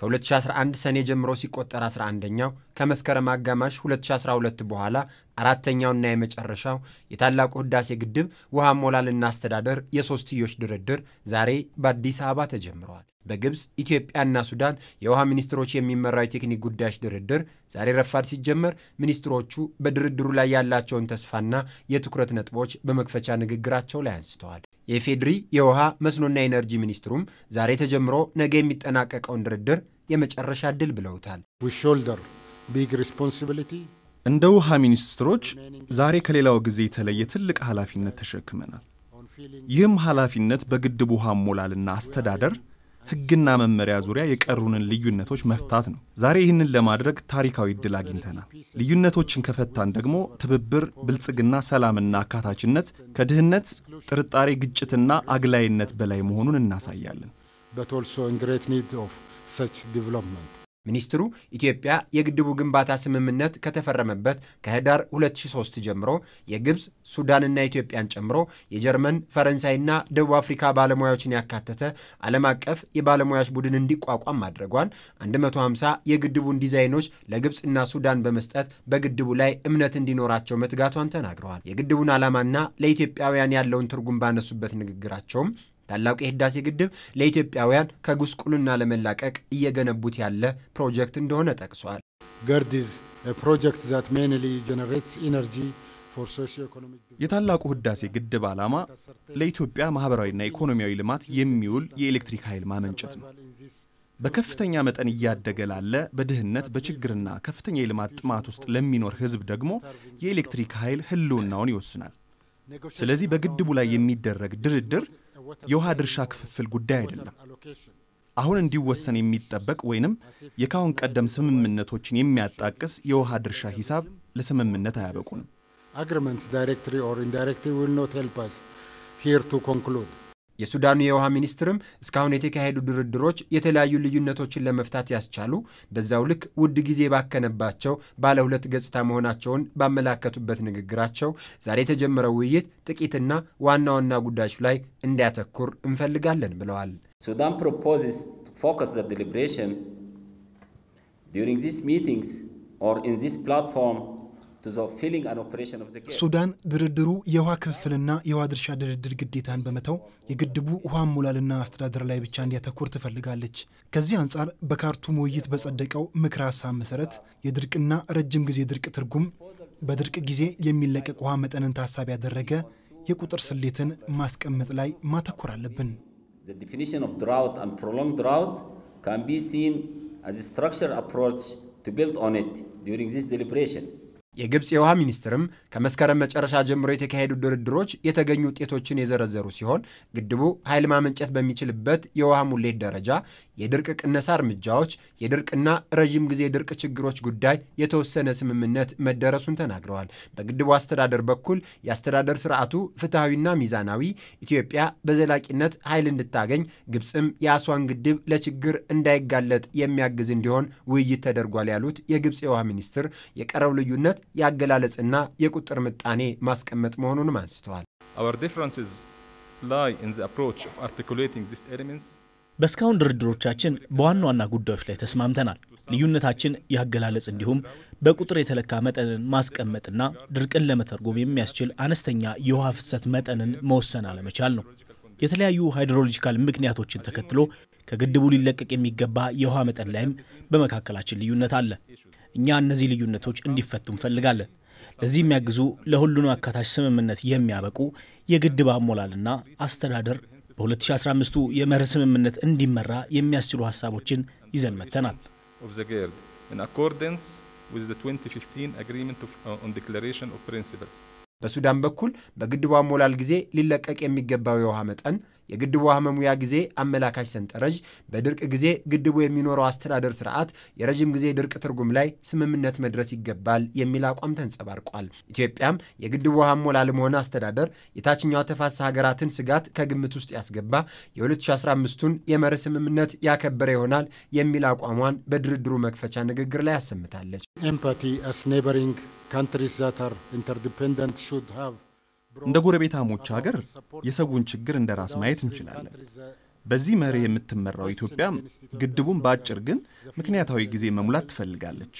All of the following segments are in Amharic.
ከ2011 ሰኔ ጀምሮ ሲቆጠር 11ኛው ከመስከረም አጋማሽ 2012 በኋላ አራተኛውና የመጨረሻው የታላቁ ህዳሴ ግድብ ውሃ ሞላልና አስተዳደር የሶስትዮሽ ድርድር ዛሬ በአዲስ አበባ ተጀምረዋል። በግብፅ ኢትዮጵያና ሱዳን የውሃ ሚኒስትሮች የሚመራው የቴክኒክ ጉዳዮች ድርድር ዛሬ ረፋድ ሲጀመር ሚኒስትሮቹ በድርድሩ ላይ ያላቸውን ተስፋና የትኩረት ነጥቦች በመክፈቻ ንግግራቸው ላይ አንስተዋል። የኢፌዴሪ የውሃ መስኖና ኤነርጂ ሚኒስትሩም ዛሬ ተጀምሮ ነገ የሚጠናቀቀውን ድርድር የመጨረሻ እድል ብለውታል። እንደ ውሃ ሚኒስትሮች ዛሬ ከሌላው ጊዜ የተለየ ትልቅ ኃላፊነት ተሸክመናል። ይህም ኃላፊነት በግድብ ውሃ ሞላልና አስተዳደር ህግና መመሪያ ዙሪያ የቀሩንን ልዩነቶች መፍታት ነው። ዛሬ ይህንን ለማድረግ ታሪካዊ እድል አግኝተናል። ልዩነቶችን ከፈታን ደግሞ ትብብር፣ ብልጽግና፣ ሰላምና አካታችነት ከድህነት፣ ጥርጣሬ፣ ግጭትና አግላይነት በላይ መሆኑን እናሳያለን። ሚኒስትሩ ኢትዮጵያ የግድቡ ግንባታ ስምምነት ከተፈረመበት ከህዳር 2003 ጀምሮ የግብፅ ሱዳንና ኢትዮጵያን ጨምሮ የጀርመን ፈረንሳይና ደቡብ አፍሪካ ባለሙያዎችን ያካተተ ዓለም አቀፍ የባለሙያዎች ቡድን እንዲቋቋም ማድረጓን 150 የግድቡን ዲዛይኖች ለግብፅና ሱዳን በመስጠት በግድቡ ላይ እምነት እንዲኖራቸው መትጋቷን ተናግረዋል። የግድቡን ዓላማና ለኢትዮጵያውያን ያለውን ትርጉም ባነሱበት ንግግራቸውም ታላቁ የህዳሴ ግድብ ለኢትዮጵያውያን ከጉስቁልና ለመላቀቅ እየገነቡት ያለ ፕሮጀክት እንደሆነ ጠቅሷል። ገርዲዝ ፕሮጀክት ዛት ሜንሊ ጀነሬትስ ኢነርጂ የታላቁ ህዳሴ ግድብ ዓላማ ለኢትዮጵያ ማኅበራዊና ኢኮኖሚያዊ ልማት የሚውል የኤሌክትሪክ ኃይል ማመንጨት ነው። በከፍተኛ መጠን እያደገ ላለ በድህነት በችግርና ከፍተኛ የልማት ጥማት ውስጥ ለሚኖር ህዝብ ደግሞ የኤሌክትሪክ ኃይል ህልውናውን ይወስናል። ስለዚህ በግድቡ ላይ የሚደረግ ድርድር የውሃ ድርሻ ክፍፍል ጉዳይ አይደለም። አሁን እንዲወሰን የሚጠበቅ ወይንም የካሁን ቀደም ስምምነቶችን የሚያጣቅስ የውሃ ድርሻ ሂሳብ ለስምምነት አያበቁንም። የሱዳኑ የውሃ ሚኒስትርም እስካሁን የተካሄዱ ድርድሮች የተለያዩ ልዩነቶችን ለመፍታት ያስቻሉ በዛው ልክ ውድ ጊዜ ባከነባቸው ባለ ሁለት ገጽታ መሆናቸውን ባመላከቱበት ንግግራቸው ዛሬ የተጀመረው ውይይት ጥቂትና ዋና ዋና ጉዳዮች ላይ እንዲያተኩር እንፈልጋለን ብለዋል። ሱዳን ፕሮፖዝስ ፎከስ ዲሊብሬሽን ዲሪንግ ዚስ ሚቲንግስ ኦር ኢን ዚስ ፕላትፎርም ሱዳን ድርድሩ የውሃ ክፍፍልና የውሃ ድርሻ ድርድር ግዴታን በመተው የግድቡ ውሃ አሞላልና አስተዳደር ላይ ብቻ እንዲያተኩር ትፈልጋለች። ከዚህ አንጻር በካርቱም ውይይት በጸደቀው ምክር ሀሳብ መሰረት የድርቅና ረጅም ጊዜ ድርቅ ትርጉም በድርቅ ጊዜ የሚለቀቅ ውሃ መጠንን ታሳቢ ያደረገ የቁጥር ስሌትን ማስቀመጥ ላይ ማተኮር አለብን። ን የግብፅ የውሃ ሚኒስትርም ከመስከረም መጨረሻ ጀምሮ የተካሄዱ ድርድሮች የተገኙ ውጤቶችን የዘረዘሩ ሲሆን ግድቡ ኃይል ማመንጨት በሚችልበት የውሃ ሙሌት ደረጃ፣ የድርቅ ቅነሳ እርምጃዎች፣ የድርቅና ረዥም ጊዜ ድርቅ ችግሮች ጉዳይ የተወሰነ ስምምነት መደረሱን ተናግረዋል። በግድቡ አስተዳደር በኩል የአስተዳደር ስርዓቱ ፍትሐዊና ሚዛናዊ፣ ኢትዮጵያ በዘላቂነት ኃይል እንድታገኝ ግብፅም የአስዋን ግድብ ለችግር እንዳይጋለጥ የሚያግዝ እንዲሆን ውይይት ተደርጓል ያሉት የግብፅ የውሃ ሚኒስትር የቀረው ልዩነት የአገላለጽና የቁጥር ምጣኔ ማስቀመጥ መሆኑንም አንስተዋል። በእስካሁን ድርድሮቻችን በዋና ዋና ጉዳዮች ላይ ተስማምተናል። ልዩነታችን የአገላለጽ እንዲሁም በቁጥር የተለካ መጠንን ማስቀመጥና ድርቅን ለመተርጎም የሚያስችል አነስተኛ የውሃ ፍሰት መጠንን መወሰን አለመቻል ነው። የተለያዩ ሃይድሮሎጂካል ምክንያቶችን ተከትሎ ከግድቡ ሊለቀቅ የሚገባ የውሃ መጠን ላይም በመካከላችን ልዩነት አለ። እኛ እነዚህ ልዩነቶች እንዲፈቱ እንፈልጋለን። ለዚህ የሚያግዙ ለሁሉንም አካታች ስምምነት የሚያበቁ የግድብ አሞላልና አስተዳደር በ 2015 የመር የመርህ ስምምነት እንዲመራ የሚያስችሉ ሀሳቦችን ይዘን መጥተናል። በሱዳን በኩል በግድቡ አሞላል ጊዜ ሊለቀቅ የሚገባው የውሃ መጠን፣ የግድቡ ውሃ መሙያ ጊዜ አመላካች ሰንጠረዥ፣ በድርቅ ጊዜ ግድቡ የሚኖረው አስተዳደር ስርዓት፣ የረዥም ጊዜ ድርቅ ትርጉም ላይ ስምምነት መድረስ ይገባል የሚል አቋም ተንጸባርቋል። ኢትዮጵያም የግድቡ ውሃ አሞላልም ሆነ አስተዳደር የታችኛው ተፋሰስ ሀገራትን ስጋት ከግምት ውስጥ ያስገባ የ2015ቱን የመርህ ስምምነት ያከበረ ይሆናል የሚል አቋሟን በድርድሩ መክፈቻ ንግግር ላይ አሰምታለች። እንደ ጎረቤታሞች ሀገር የሰውን ችግር እንደ ራስ ማየት እንችላለን። በዚህ መሪ የምትመራው ኢትዮጵያ ግድቡን በአጭር ግን ምክንያታዊ ጊዜ መሙላት ትፈልጋለች።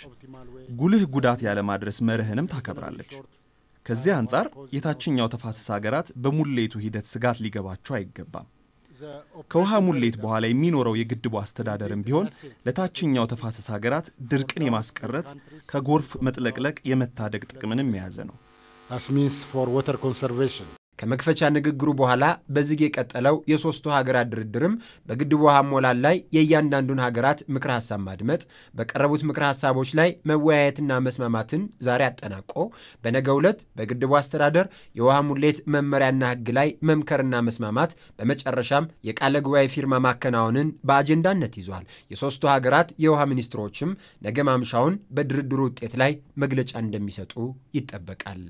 ጉልህ ጉዳት ያለማድረስ መርህንም ታከብራለች። ከዚህ አንጻር የታችኛው ተፋሰስ ሀገራት በሙሌቱ ሂደት ስጋት ሊገባቸው አይገባም። ከውሃ ሙሌት በኋላ የሚኖረው የግድቡ አስተዳደርም ቢሆን ለታችኛው ተፋሰስ ሀገራት ድርቅን የማስቀረት ከጎርፍ መጥለቅለቅ የመታደግ ጥቅምንም የያዘ ነው። ከመክፈቻ ንግግሩ በኋላ በዝግ የቀጠለው የሦስቱ ሀገራት ድርድርም በግድቡ ሞላል ላይ የእያንዳንዱን ሀገራት ምክር ሀሳብ ማድመጥ፣ በቀረቡት ምክር ሀሳቦች ላይ መወያየትና መስማማትን ዛሬ አጠናቆ በነገ ዕለት በግድቡ አስተዳደር የውሃ ሙሌት መመሪያና ሕግ ላይ መምከርና መስማማት፣ በመጨረሻም የቃለ ጉባኤ ፊርማ ማከናወንን በአጀንዳነት ይዟል። የሦስቱ ሀገራት የውሃ ሚኒስትሮችም ነገ ማምሻውን በድርድሩ ውጤት ላይ መግለጫ እንደሚሰጡ ይጠበቃል።